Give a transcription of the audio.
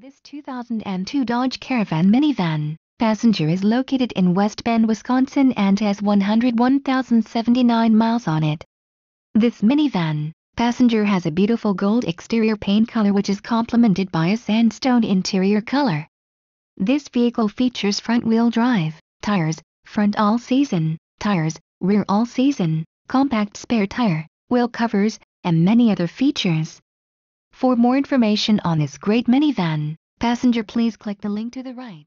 This 2002 Dodge Caravan minivan passenger is located in West Bend, Wisconsin and has 101,079 miles on it. This minivan passenger has a beautiful gold exterior paint color which is complemented by a sandstone interior color. This vehicle features front-wheel drive, tires, front all-season, tires, rear all-season, compact spare tire, wheel covers, and many other features. For more information on this great minivan, passenger please click the link to the right.